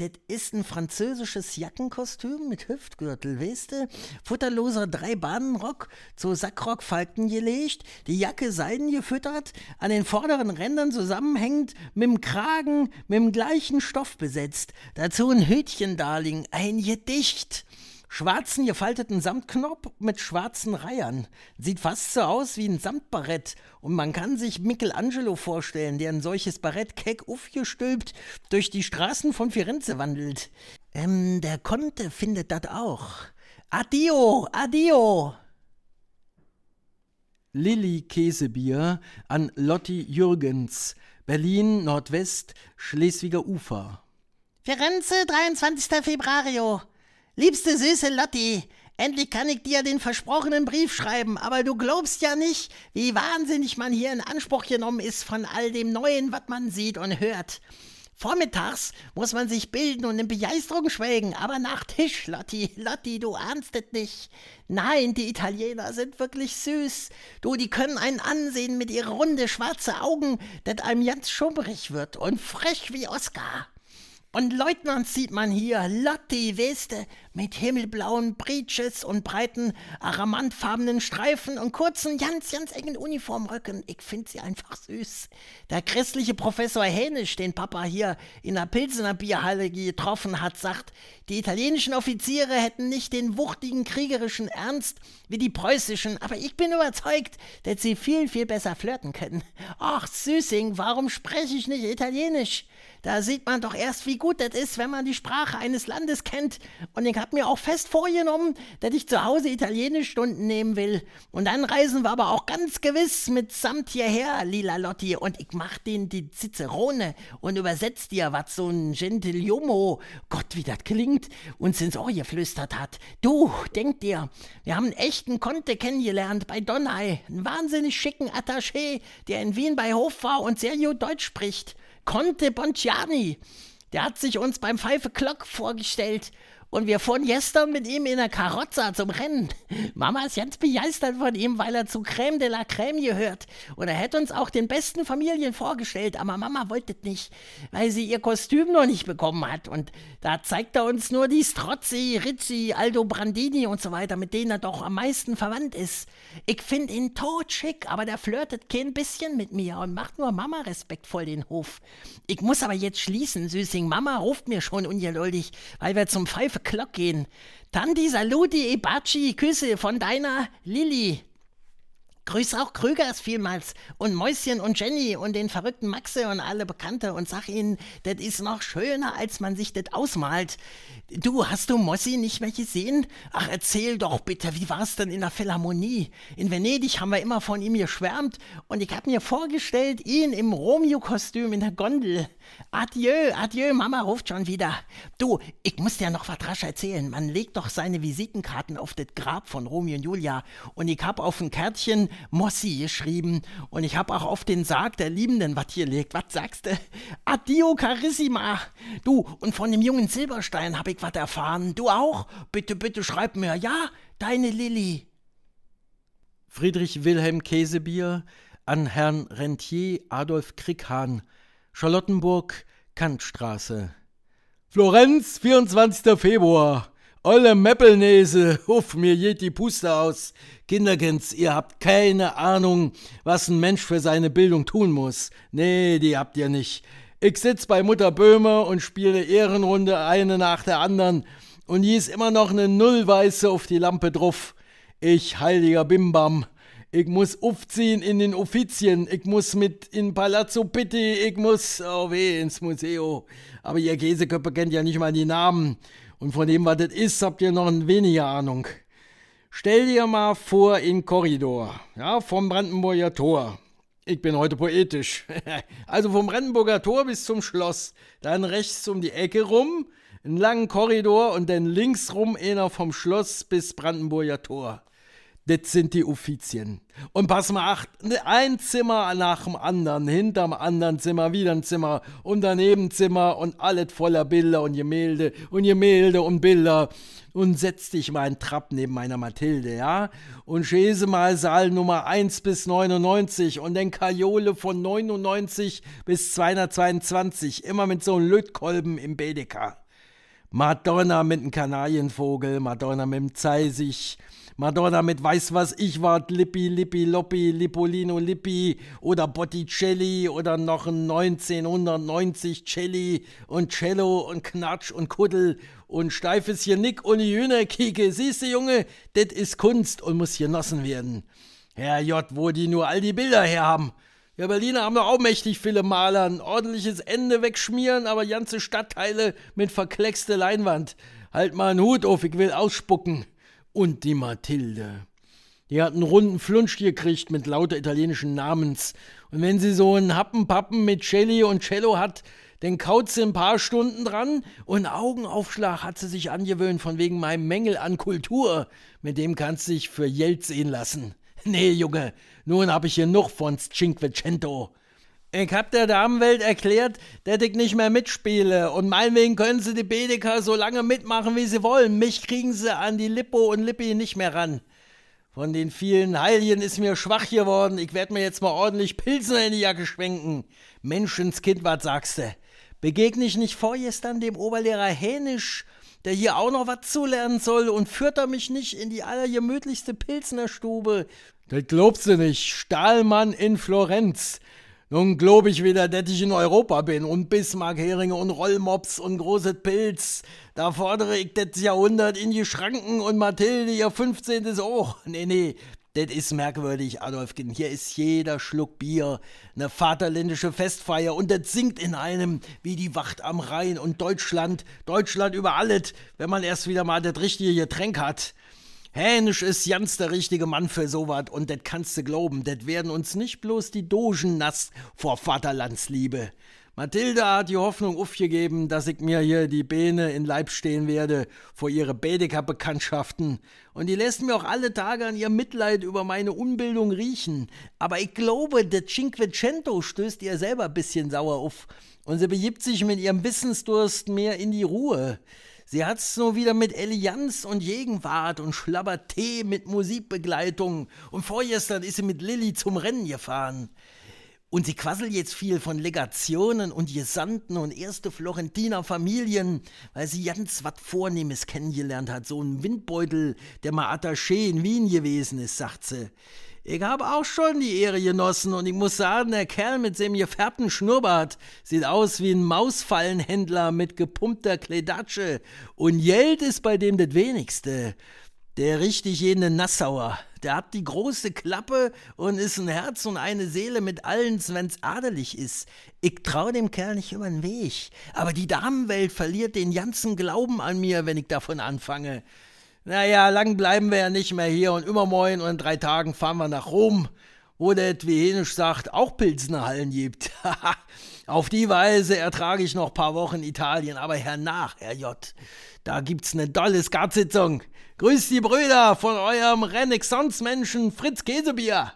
das ist ein französisches Jackenkostüm mit Hüftgürtel, weißt du? Futterloser Dreibahnenrock, zu Sackrockfalten gelegt, die Jacke seiden gefüttert, an den vorderen Rändern zusammenhängend, mit dem Kragen, mit dem gleichen Stoff besetzt. Dazu ein Hütchen, Darling, ein Gedicht schwarzen gefalteten Samtknopf mit schwarzen Reihern. Sieht fast so aus wie ein Samtbarett. Und man kann sich Michelangelo vorstellen, der ein solches Barett keck aufgestülpt durch die Straßen von Firenze wandelt. Ähm, der Conte findet das auch. Addio, addio! Lilly Käsebier an Lotti Jürgens, Berlin, Nordwest, Schleswiger Ufer. Firenze, 23. Februario. Liebste süße Lotti, endlich kann ich dir den versprochenen Brief schreiben, aber du glaubst ja nicht, wie wahnsinnig man hier in Anspruch genommen ist von all dem Neuen, was man sieht und hört. Vormittags muss man sich bilden und in Begeisterung schwelgen, aber nach Tisch, Lotti, Lotti, du ahnst es nicht. Nein, die Italiener sind wirklich süß. Du, die können einen ansehen mit ihren runden, schwarzen Augen, dass einem ganz schummrig wird und frech wie Oskar. Und Leutnant sieht man hier, Lotti, weste, mit himmelblauen Breeches und breiten aramantfarbenen Streifen und kurzen, ganz, ganz engen Uniformröcken. Ich finde sie einfach süß. Der christliche Professor Hänisch, den Papa hier in der Pilsener Bierhalle getroffen hat, sagt, die italienischen Offiziere hätten nicht den wuchtigen kriegerischen Ernst wie die preußischen, aber ich bin überzeugt, dass sie viel, viel besser flirten können. Ach, Süßing, warum spreche ich nicht Italienisch? Da sieht man doch erst, wie gut das ist, wenn man die Sprache eines Landes kennt und den habe mir auch fest vorgenommen, dass ich zu Hause Italienischstunden nehmen will. Und dann reisen wir aber auch ganz gewiss mitsamt hierher, lila Lotti. Und ich mach denen die Cicerone und übersetz dir, was so ein Gentiliomo, Gott, wie das klingt, uns ins Ohr geflüstert hat. Du, denk dir, wir haben einen echten Conte kennengelernt bei Donai, einen wahnsinnig schicken Attaché, der in Wien bei Hof war und sehr gut Deutsch spricht. Conte Bonciani. Der hat sich uns beim Pfeife Clock vorgestellt und wir fuhren gestern mit ihm in der Karotza zum Rennen. Mama ist ganz begeistert von ihm, weil er zu Crème de la Crème gehört. Und er hätte uns auch den besten Familien vorgestellt, aber Mama wollte es nicht, weil sie ihr Kostüm noch nicht bekommen hat. Und da zeigt er uns nur die Strozzi, Rizzi, Aldo Brandini und so weiter, mit denen er doch am meisten verwandt ist. Ich finde ihn totschick, aber der flirtet kein bisschen mit mir und macht nur Mama respektvoll den Hof. Ich muss aber jetzt schließen, Süßing. Mama ruft mir schon ungeduldig, weil wir zum Pfeife Glöckchen. Tanti Saluti Ibachi, Küsse von deiner Lilly. Grüß auch Krügers vielmals und Mäuschen und Jenny und den verrückten Maxe und alle Bekannte und sag ihnen, das ist noch schöner, als man sich das ausmalt. Du, hast du Mossi nicht mehr gesehen? Ach, erzähl doch bitte, wie war's denn in der Philharmonie? In Venedig haben wir immer von ihm geschwärmt und ich hab mir vorgestellt, ihn im Romeo-Kostüm in der Gondel. Adieu, adieu, Mama ruft schon wieder. Du, ich muss dir noch was rasch erzählen. Man legt doch seine Visitenkarten auf das Grab von Romeo und Julia und ich hab auf ein Kärtchen Mossi geschrieben und ich habe auch auf den Sarg der Liebenden was hier legt. Was sagst du? Addio Carissima! Du, und von dem jungen Silberstein habe ich was erfahren. Du auch? Bitte, bitte schreib mir. Ja, deine Lilly. Friedrich Wilhelm Käsebier an Herrn Rentier Adolf Krickhahn, Charlottenburg, Kantstraße. Florenz, 24. Februar. Olle Meppelnese, huf mir geht die Puste aus. Kindergens, ihr habt keine Ahnung, was ein Mensch für seine Bildung tun muss. Nee, die habt ihr nicht. Ich sitz bei Mutter Böhme und spiele Ehrenrunde eine nach der anderen und hieß immer noch eine Nullweiße auf die Lampe drauf. Ich heiliger Bimbam. Ich muss aufziehen in den Offizien. Ich muss mit in Palazzo Pitti. Ich muss, oh weh, ins Museo. Aber ihr Käseköpfe kennt ja nicht mal die Namen. Und von dem, was das ist, habt ihr noch ein weniger Ahnung. Stell dir mal vor, in Korridor, ja, vom Brandenburger Tor. Ich bin heute poetisch. [laughs] also vom Brandenburger Tor bis zum Schloss, dann rechts um die Ecke rum, einen langen Korridor und dann links rum einer vom Schloss bis Brandenburger Tor das sind die Uffizien. Und pass mal, acht, ne, ein Zimmer nach dem anderen, hinterm anderen Zimmer, wieder ein Zimmer und daneben Zimmer und alles voller Bilder und Gemälde und Gemälde und Bilder. Und setz dich mal einen Trab neben meiner Mathilde, ja? Und schäse mal Saal Nummer 1 bis 99 und dann Kajole von 99 bis 222, immer mit so einem Lötkolben im Bedecker. Madonna mit einem Kanarienvogel, Madonna mit einem Zeisig. Madonna mit weiß was ich war, Lippi, Lippi, Loppi, Lippolino, Lippi oder Botticelli oder noch ein 1990 Celli und Cello und Knatsch und Kuddel und steifes hier Nick und Hühnerkieke. Siehste, Junge, das ist Kunst und muss hier genossen werden. Herr J., wo die nur all die Bilder her haben. Wir Berliner haben doch auch mächtig viele Maler. Ein ordentliches Ende wegschmieren, aber ganze Stadtteile mit verkleckste Leinwand. Halt mal einen Hut auf, ich will ausspucken und die Mathilde. Die hat einen runden Flunsch gekriegt mit lauter italienischen Namens. Und wenn sie so einen Happenpappen mit Celli und Cello hat, dann kaut sie ein paar Stunden dran und Augenaufschlag hat sie sich angewöhnt von wegen meinem Mängel an Kultur. Mit dem kannst du dich für Geld sehen lassen. [laughs] Nee, Junge, nun hab ich hier noch von Cinquecento. Ich hab der Damenwelt erklärt, dass ich nicht mehr mitspiele. Und meinetwegen können sie die Bedeker so lange mitmachen, wie sie wollen. Mich kriegen sie an die Lippo und Lippi nicht mehr ran. Von den vielen Heiligen ist mir schwach geworden. Ich werd mir jetzt mal ordentlich Pilzner in die Jacke schwenken. Menschenskind, was sagst du? Begegne ich nicht vorgestern dem Oberlehrer Hänisch, der hier auch noch was zulernen soll und führt er mich nicht in die allergemütlichste Pilznerstube? Das glaubst du nicht. Stahlmann in Florenz. Nun glaube ich wieder, dass ich in Europa bin und Bismarck-Heringe und Rollmops und große Pilz. Da fordere ich das Jahrhundert in die Schranken und Mathilde ihr 15. auch. [laughs] Nee, nee, das ist merkwürdig, Adolfkin. Hier ist jeder Schluck Bier eine vaterländische Festfeier und das singt in einem wie die Wacht am Rhein und Deutschland, Deutschland über alles, wenn man erst wieder mal das richtige Getränk hat. Hänisch ist Jans der richtige Mann für sowas und det kannst du glauben, det werden uns nicht bloß die Dogen nass vor Vaterlandsliebe. Mathilda hat die Hoffnung aufgegeben, dass ich mir hier die Bene in Leib stehen werde vor ihre Bedecker-Bekanntschaften. Und die lässt mir auch alle Tage an ihr Mitleid über meine Unbildung riechen. Aber ich glaube, der Cinquecento stößt ihr selber ein bisschen sauer auf. Und sie begibt sich mit ihrem Wissensdurst mehr in die Ruhe. Sie hat's nur wieder mit Elianz und Gegenwart und Schlabbertee mit Musikbegleitung. Und vorgestern ist sie mit Lilly zum Rennen gefahren. Und sie quasselt jetzt viel von Legationen und Gesandten und erste Florentiner Familien, weil sie ganz was Vornehmes kennengelernt hat. So ein Windbeutel, der mal Attaché in Wien gewesen ist, sagt sie. Ich habe auch schon die Ehre genossen und ich muss sagen, der Kerl mit dem gefärbten Schnurrbart sieht aus wie ein Mausfallenhändler mit gepumpter Kledatsche und Geld ist bei dem das wenigste. Der richtig jene Nassauer, der hat die große Klappe und ist ein Herz und eine Seele mit allen, wenn's adelig ist. Ich trau dem Kerl nicht über den Weg, aber die Damenwelt verliert den ganzen Glauben an mir, wenn ich davon anfange naja, lang bleiben wir ja nicht mehr hier und immer übermorgen und in drei Tagen fahren wir nach Rom, wo der Vihenisch sagt, auch Pilznerhallen gibt. [laughs] Auf die Weise ertrage ich noch ein paar Wochen Italien, aber hernach, Herr J., da gibt's eine dolle Skatsitzung. Grüß die Brüder von eurem Renaissance-Menschen Fritz Käsebier.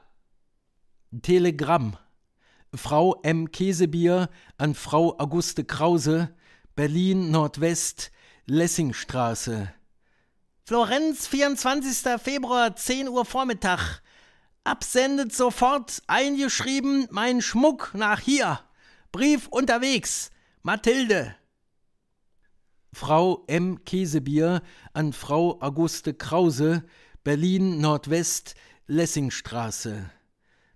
Telegramm. Frau M. Käsebier an Frau Auguste Krause, Berlin Nordwest, Lessingstraße. Florenz, 24. Februar, 10 Uhr Vormittag. Absendet sofort, eingeschrieben, mein Schmuck nach hier. Brief unterwegs. Mathilde. Frau M. Käsebier an Frau Auguste Krause, Berlin Nordwest, Lessingstraße.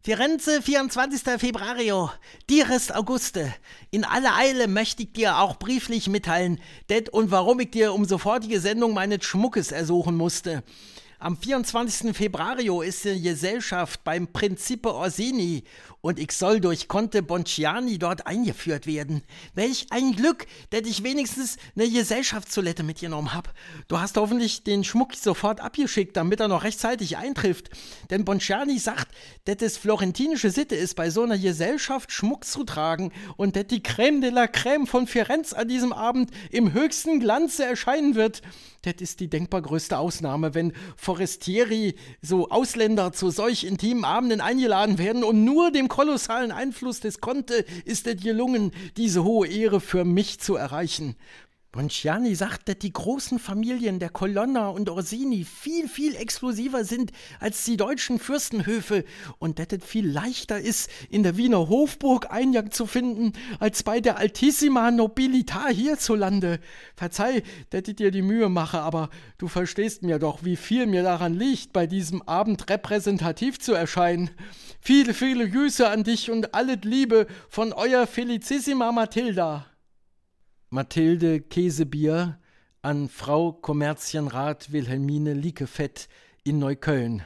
Firenze, 24. Februario, dir ist Auguste. In aller Eile möchte ich dir auch brieflich mitteilen, det und warum ich dir um sofortige Sendung meines Schmuckes ersuchen musste. Am 24. Februario ist die Gesellschaft beim Principe Orsini und ich soll durch Conte Bonciani dort eingeführt werden. Welch ein Glück, dass ich wenigstens eine Gesellschaftstoilette mitgenommen habe. Du hast hoffentlich den Schmuck sofort abgeschickt, damit er noch rechtzeitig eintrifft. Denn Bonciani sagt, dass es florentinische Sitte ist, bei so einer Gesellschaft Schmuck zu tragen und dass die Crème de la Crème von Firenze an diesem Abend im höchsten Glanze erscheinen wird. Das ist die denkbar größte Ausnahme, wenn Forestieri, so Ausländer, zu solch intimen Abenden eingeladen werden und nur dem kolossalen Einfluss des Conte ist es gelungen, diese hohe Ehre für mich zu erreichen. Bonciani sagt, dass die großen Familien der Colonna und Orsini viel, viel exklusiver sind als die deutschen Fürstenhöfe und dass es viel leichter ist, in der Wiener Hofburg Eingang zu finden, als bei der Altissima Nobilita hierzulande. Verzeih, dass ich dir die Mühe mache, aber du verstehst mir doch, wie viel mir daran liegt, bei diesem Abend repräsentativ zu erscheinen. Viele, viele Grüße an dich und alle Liebe von euer Felicissima Matilda. Mathilde Käsebier an Frau Kommerzienrat Wilhelmine Liekefett in Neukölln.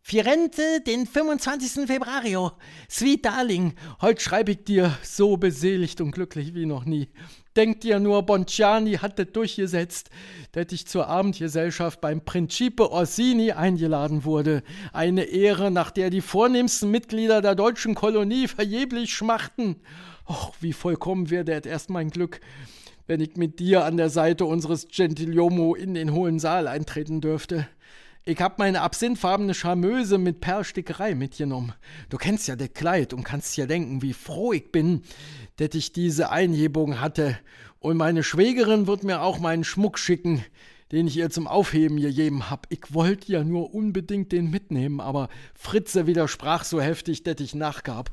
Firenze, den 25. Februario. Sweet Darling, heute schreibe ich dir so beseligt und glücklich wie noch nie. Denk dir nur, Bonciani hat das durchgesetzt, dass ich zur Abendgesellschaft beim Principe Orsini eingeladen wurde. Eine Ehre, nach der die vornehmsten Mitglieder der deutschen Kolonie vergeblich schmachten. Och, wie vollkommen wäre werdet erst mein Glück, wenn ich mit dir an der Seite unseres Gentiliomo in den hohen Saal eintreten dürfte. Ich hab meine absinthfarbene Charmeuse mit Perlstickerei mitgenommen. Du kennst ja das Kleid und kannst ja denken, wie froh ich bin, dass ich diese Einhebung hatte. Und meine Schwägerin wird mir auch meinen Schmuck schicken, den ich ihr zum Aufheben gegeben hab. Ich wollte ja nur unbedingt den mitnehmen, aber Fritze widersprach so heftig, dass ich nachgab.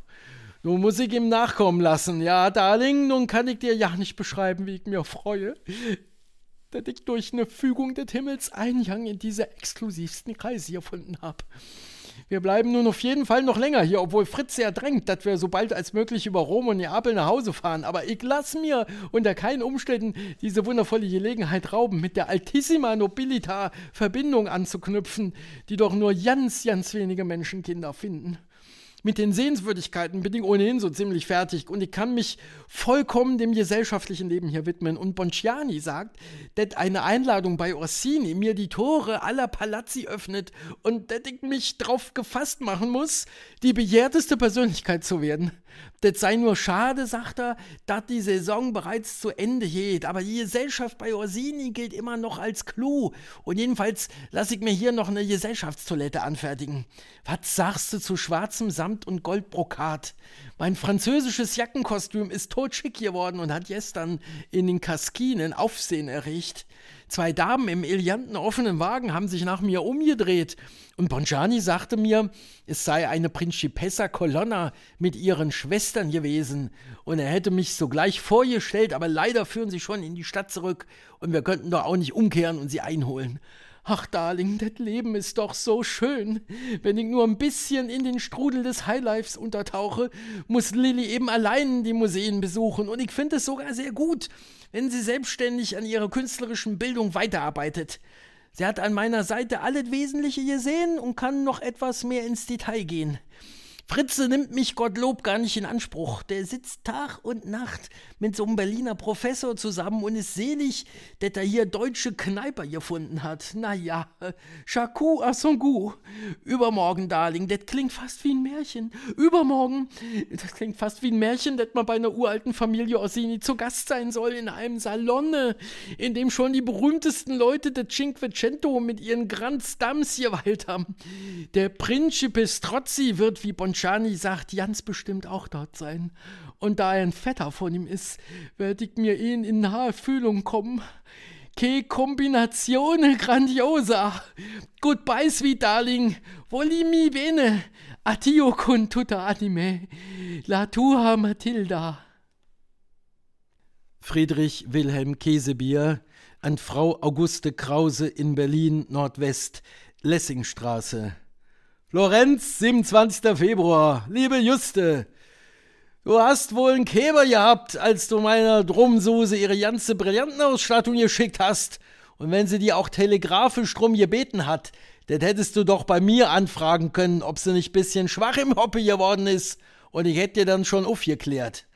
Nun muss ich ihm nachkommen lassen. Ja, Darling, nun kann ich dir ja nicht beschreiben, wie ich mir freue, dass ich durch eine Fügung des Himmels Eingang in diese exklusivsten Kreise gefunden habe. Wir bleiben nun auf jeden Fall noch länger hier, obwohl Fritz sehr drängt, dass wir so bald als möglich über Rom und Neapel nach Hause fahren. Aber ich lasse mir unter keinen Umständen diese wundervolle Gelegenheit rauben, mit der Altissima Nobilita Verbindung anzuknüpfen, die doch nur ganz, ganz wenige Menschenkinder finden mit den Sehenswürdigkeiten bin ich ohnehin so ziemlich fertig und ich kann mich vollkommen dem gesellschaftlichen Leben hier widmen. Und Bonciani sagt, dass eine Einladung bei Orsini mir die Tore aller Palazzi öffnet und dass ich mich drauf gefasst machen muss, die bejährteste Persönlichkeit zu werden. Das sei nur schade, sagt er, dass die Saison bereits zu Ende geht. Aber die Gesellschaft bei Orsini gilt immer noch als Clou. Und jedenfalls lasse ich mir hier noch eine Gesellschaftstoilette anfertigen. Was sagst du zu schwarzem Samt? Samt- und Goldbrokat. Mein französisches Jackenkostüm ist totschick geworden und hat gestern in den Kaskinen Aufsehen erregt. Zwei Damen im eleganten offenen Wagen haben sich nach mir umgedreht und Bongiani sagte mir, es sei eine Principessa Colonna mit ihren Schwestern gewesen und er hätte mich sogleich vorgestellt, aber leider führen sie schon in die Stadt zurück und wir könnten doch auch nicht umkehren und sie einholen. Ach, Darling, das Leben ist doch so schön. Wenn ich nur ein bisschen in den Strudel des Highlifes untertauche, muss Lilly eben allein die Museen besuchen. Und ich finde es sogar sehr gut, wenn sie selbstständig an ihrer künstlerischen Bildung weiterarbeitet. Sie hat an meiner Seite alles Wesentliche gesehen und kann noch etwas mehr ins Detail gehen. Fritze nimmt mich Gottlob gar nicht in Anspruch. Der sitzt Tag und Nacht mit so einem Berliner Professor zusammen und ist selig, dass er hier deutsche Kneiper gefunden hat. Naja, Chakou à son goût. Übermorgen, Darling, das klingt fast wie ein Märchen. Übermorgen, das klingt fast wie ein Märchen, dass man bei einer uralten Familie Orsini zu Gast sein soll in einem Salone, in dem schon die berühmtesten Leute der Cinquecento mit ihren Grand Stams geweilt haben. Der Principe Strozzi wird wie Bon Gianni sagt, Jans bestimmt auch dort sein. Und da er ein Vetter von ihm ist, werde ich mir ihn in nahe Fühlung kommen. Ke Kombinatione grandiosa. Goodbye, sweet darling. Voli mi bene. Addio con tutta anime. La tua Matilda. Friedrich Wilhelm Käsebier an Frau Auguste Krause in Berlin Nordwest, Lessingstraße. Lorenz, 27. Februar. Liebe Juste, du hast wohl einen Käber gehabt, als du meiner Drumsuse ihre ganze Brillantenausstattung geschickt hast. Und wenn sie dir auch telegrafisch drum gebeten hat, dann hättest du doch bei mir anfragen können, ob sie nicht bisschen schwach im Hoppe geworden ist. Und ich hätte dir dann schon aufgeklärt.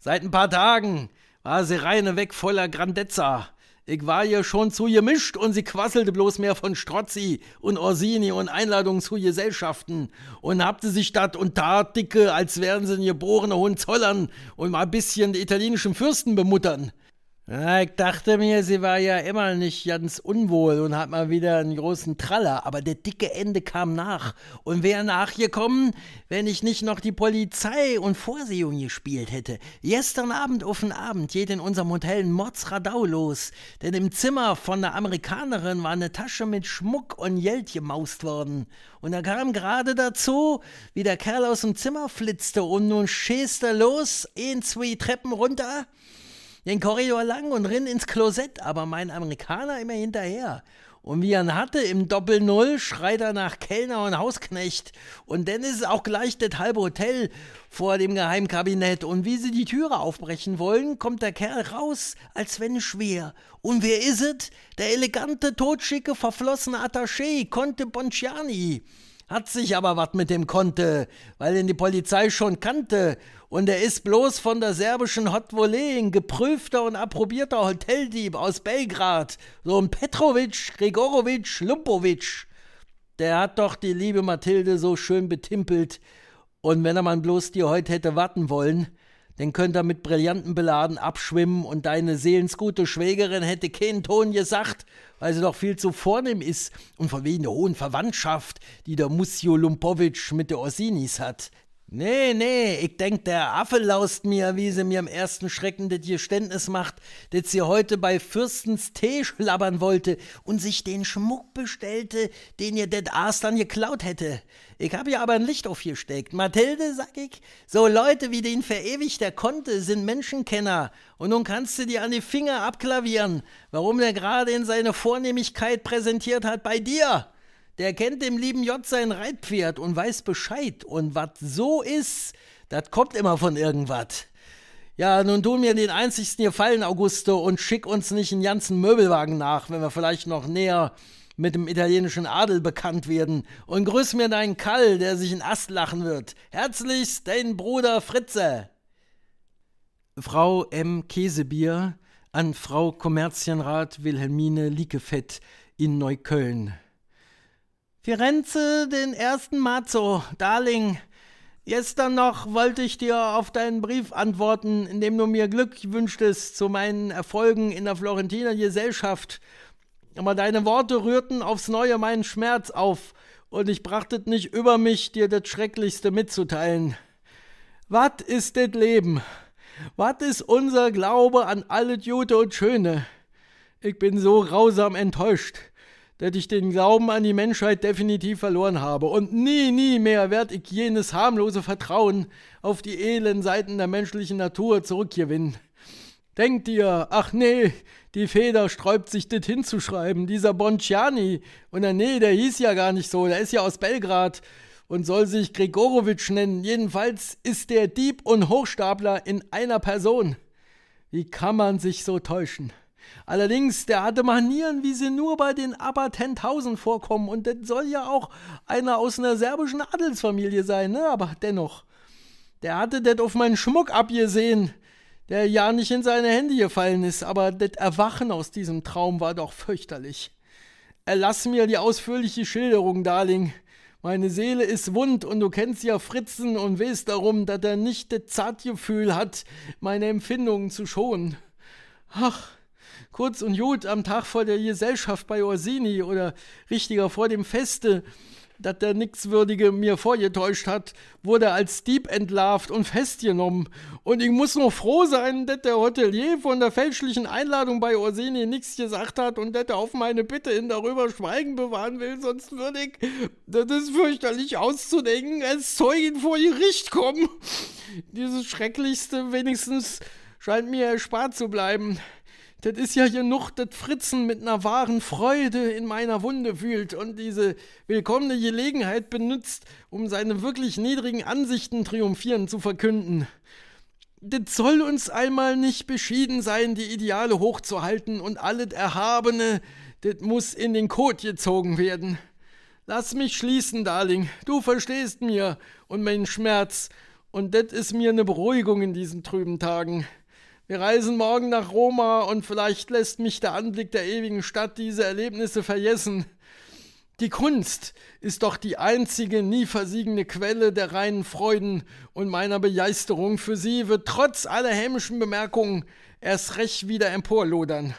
Seit ein paar Tagen war sie reine weg voller Grandezza. Ich war ihr schon zu gemischt und sie quasselte bloß mehr von Strozzi und Orsini und Einladungen zu Gesellschaften und habte sich dat und tat dicke, als wären sie ein geborener Hohenzollern und mal ein bisschen die italienischen Fürsten bemuttern. Ja, ich dachte mir, sie war ja immer nicht ganz unwohl und hat mal wieder einen großen Traller, aber der dicke Ende kam nach. Und wäre nachgekommen, wenn ich nicht noch die Polizei und Vorsehung gespielt hätte. Gestern Abend auf den Abend geht in unserem Hotel ein Mordsradau los, denn im Zimmer von der Amerikanerin war eine Tasche mit Schmuck und Geld gemaust worden. Und da kam gerade dazu, wie der Kerl aus dem Zimmer flitzte und nun schießt er los, ein, zwei Treppen runter den Korridor lang und rinn ins Klosett, aber mein Amerikaner immer hinterher. Und wie er ihn hatte im Doppel-Null, schreit er nach Kellner und Hausknecht. Und dann ist es auch gleich das halbe Hotel vor dem Geheimkabinett. Und wie sie die Türe aufbrechen wollen, kommt der Kerl raus, als wenn schwer. Und wer ist es? Der elegante, totschicke, verflossene Attaché, Conte Bonciani hat sich aber was mit dem Konte, weil ihn die Polizei schon kannte. Und er ist bloß von der serbischen Hotvoleen, geprüfter und approbierter Hoteldieb aus Belgrad. So ein Petrovic, Gregorovic, Lumpovic. Der hat doch die liebe Mathilde so schön betimpelt. Und wenn er man bloß die heute hätte warten wollen, dann könnt er mit Brillanten beladen abschwimmen und deine seelensgute Schwägerin hätte keinen Ton gesagt, weil sie doch viel zu vornehm ist und von wegen der hohen Verwandtschaft, die der Musio Lumpowitsch mit der Orsinis hat. Nee, nee, ich denk, der Affe laust mir, wie sie mir im ersten Schrecken das Geständnis macht, dass sie heute bei Fürstens Tee schlabbern wollte und sich den Schmuck bestellte, den ihr det Aas dann geklaut hätte. Ich hab ihr aber ein Licht aufgesteckt. Mathilde, sag ich, so Leute, wie den verewigt der konnte, sind Menschenkenner. Und nun kannst du dir an die Finger abklavieren, warum der gerade in seine Vornehmigkeit präsentiert hat bei dir der kennt dem lieben J sein Reitpferd und weiß Bescheid. Und was so ist, das kommt immer von irgendwas. Ja, nun tu mir den einzigsten Gefallen, Augusto, und schick uns nicht einen ganzen Möbelwagen nach, wenn wir vielleicht noch näher mit dem italienischen Adel bekannt werden. Und grüß mir deinen Kall, der sich in Ast lachen wird. Herzlichst, dein Bruder Fritze. Frau M. Käsebier an Frau Kommerzienrat Wilhelmine Liekefett in Neukölln. Firenze den ersten Mazzo, Darling. Gestern noch wollte ich dir auf deinen Brief antworten, in dem du mir Glück wünschtest zu meinen Erfolgen in der Florentiner Gesellschaft. Aber deine Worte rührten aufs Neue meinen Schmerz auf, und ich brachte nicht über mich, dir das Schrecklichste mitzuteilen. Was ist das Leben? Was ist unser Glaube an alle Jute und Schöne? Ich bin so grausam enttäuscht dass ich den Glauben an die Menschheit definitiv verloren habe und nie, nie mehr werde ich jenes harmlose Vertrauen auf die edlen Seiten der menschlichen Natur zurückgewinnen. Denkt ihr, ach nee, die Feder sträubt sich, das hinzuschreiben, dieser Bonciani. Und oh nee, der hieß ja gar nicht so, der ist ja aus Belgrad und soll sich Gregorowitsch nennen. Jedenfalls ist der Dieb und Hochstapler in einer Person. Wie kann man sich so täuschen? Allerdings, der hatte Manieren, wie sie nur bei den Aber 10.000 vorkommen. Und das soll ja auch einer aus einer serbischen Adelsfamilie sein, ne? Aber dennoch, der hatte das auf meinen Schmuck abgesehen, der ja nicht in seine Hände gefallen ist. Aber das Erwachen aus diesem Traum war doch fürchterlich. Erlass mir die ausführliche Schilderung, Darling. Meine Seele ist wund und du kennst ja Fritzen und weißt darum, dass er nicht das Zartgefühl hat, meine Empfindungen zu schonen. Ach, kurz und gut am Tag vor der Gesellschaft bei Orsini oder richtiger vor dem Feste, dass der Nichtswürdige mir vorgetäuscht hat, wurde als Dieb entlarvt und festgenommen. Und ich muss noch froh sein, dass der Hotelier von der fälschlichen Einladung bei Orsini nichts gesagt hat und dass er auf meine Bitte hin darüber Schweigen bewahren will, sonst würde ich, das ist fürchterlich auszudenken, als Zeugin vor Gericht kommen. Dieses Schrecklichste wenigstens scheint mir erspart zu bleiben. Das ist ja genug, dass Fritzen mit einer wahren Freude in meiner Wunde wühlt und diese willkommene Gelegenheit benutzt, um seine wirklich niedrigen Ansichten triumphierend zu verkünden. Das soll uns einmal nicht beschieden sein, die Ideale hochzuhalten und alles Erhabene, das muss in den Kot gezogen werden. Lass mich schließen, Darling, du verstehst mir und meinen Schmerz, und das ist mir eine Beruhigung in diesen trüben Tagen.« wir reisen morgen nach Roma und vielleicht lässt mich der Anblick der ewigen Stadt diese Erlebnisse vergessen. Die Kunst ist doch die einzige nie versiegende Quelle der reinen Freuden und meiner Begeisterung für sie wird trotz aller hämischen Bemerkungen erst recht wieder emporlodern.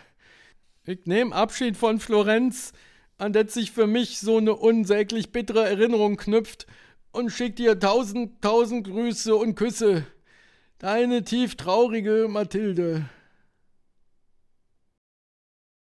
Ich nehme Abschied von Florenz, an der sich für mich so eine unsäglich bittere Erinnerung knüpft und schickt ihr tausend, tausend Grüße und Küsse. Deine tieftraurige Mathilde.